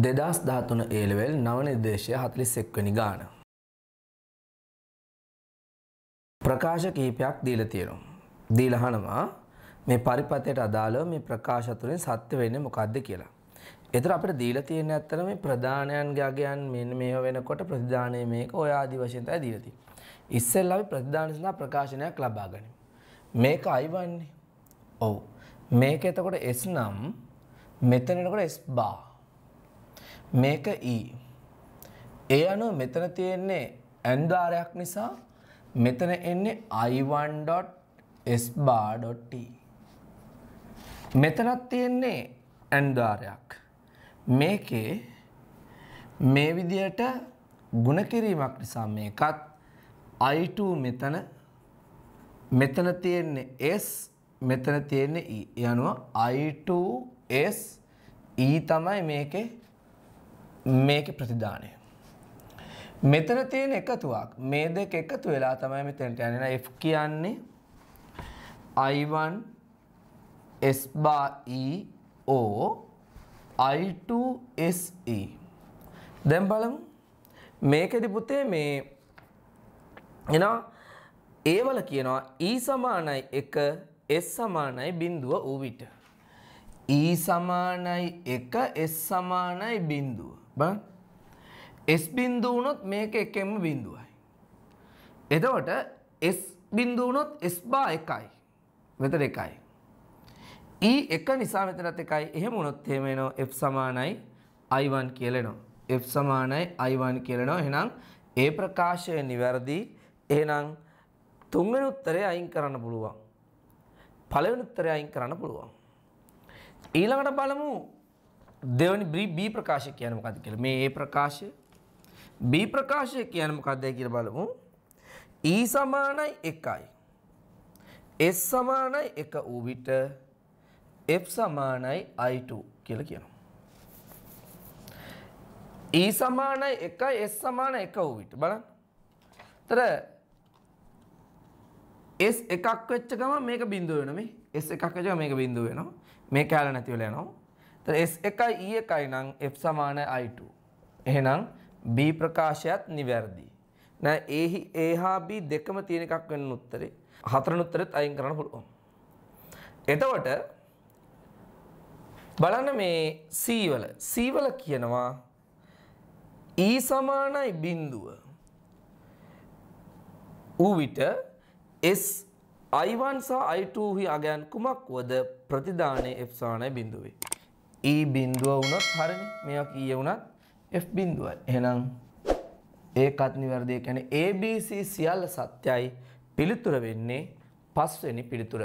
දෙදස් ධාතුන ඒලවෙල් නවනිර්දේශය හතලිස්සෙක්වනි ගාන. ප්‍රකාශ කීපයක් දීල තේරුම්. දීලහනවා මේ පරිපතයට අදාළව මේ ප්‍රකාශතුරින් සත්‍ය වෙන්න මොකක්ද කියලා. එතර අපට දීල තියෙන ඇත්තර මේ ප්‍රධානයන්ගේ අගයන් මෙන්න මේ වෙනකොට ප්‍රතිධානය මේක ඔය ආදි වශයෙන්තයි දීලති. ඉස්සෙල් අපි ප්‍රතිධානසලා ප්‍රකාශනයක් ලබා ගනිම්. මේක අයිවන්නේ ඔවු මේක එතකොට එස් නම් මෙතනකොට එස් බා. මේක E. ඒ අනුව මෙතන තියෙන්නේ ඇන්දාරයක් නිසා මෙතන එන්නේ i1.s_t. මෙතනත් තියෙන්නේ ඇන්දාරයක්. මේකේ මේ විදියට ಗುಣ කිරීමක් නිසා මේකත් i2 මෙතන මෙතන තියෙන්නේ s මෙතන තියෙන්නේ e. ඒ අනුව i2 s e තමයි මේකේ මේක ප්‍රතිධානය. මෙතන තියෙන එකතුවක් මේ දෙක එකතු වෙලා තමයි මෙතනට යන්නේ. F කියන්නේ I1 S bar E O I2 SE. දැන් බලමු මේකෙදි පුතේ මේ එනවා ඒවල කියනවා E සමානයි 1 S සමානයි බිඳුව ඌ විට. E සමානයි 1 S සමානයි බිඳුව. බලන්න. S බිඳුව වුණොත් මේක එකෙම බිඳුවයි. එතකොට S බිඳුව වුණොත් S බා 1යි. මෙතන 1යි. E 1 නිසා මෙතනත් 1යි. එහෙම වුණොත් එහෙම එනවා F සමානයි I1 කියලා එනවා. F සමානයි I1 කියලා එනවා. එහෙනම් ඒ ප්‍රකාශය නිවැරදි. එහෙනම් තුන්වෙනි උත්තරය අයින් කරන්න පුළුවන්. පළවෙනි උත්තරය අයින් කරන්න පුළුවන්. ඊළඟට බලමු දෙවනි බී ප්‍රකාශ කියන මොකක්ද කියලා. මේ ඒ ප්‍රකාශය බී ප්‍රකාශය කියන්නේ මොකක්ද කියලා බලමු. E සමානයි 1යි. S සමානයි 1 වූ විට F සමානයි I2 කියලා කියනවා. E සමානයි 1යි S සමාන 1 වූ විට බලන්න. එතන S එකක් වෙච්ච ගමන් මේක බිඳුව වෙනවා මේ. S එකක් වෙච්ච ගමන් මේක බිඳුව වෙනවා. මේ කැල නැති වෙලා යනවා. එතන S1යි E1යි නම් F සමාන I2. එහෙනම් B ප්‍රකාශයත් නිවැරදි. නෑ ඒහි A හා B දෙකම තියෙන එකක් වෙන උත්තරේ. හතරන උත්තරෙත් අයින් කරන්න පුළුවන්. එතකොට බලන්න මේ C වල C වල කියනවා E සමානයි බිඳුව. ඌ විට S I1 සහ I2 හි අගයන් කුමක් වද ප්‍රතිධානයේ එප්සානයි බිඳුවේ. E බිඳුව වුණොත් හරිනේ. මේවා කීය වුණත් F බිඳුවයි. එහෙනම් ඒකත් නිවැරදි. ඒ කියන්නේ ABC සියල්ල සත්‍යයි. පිළිතුර වෙන්නේ පස්වෙනි පිළිතුර.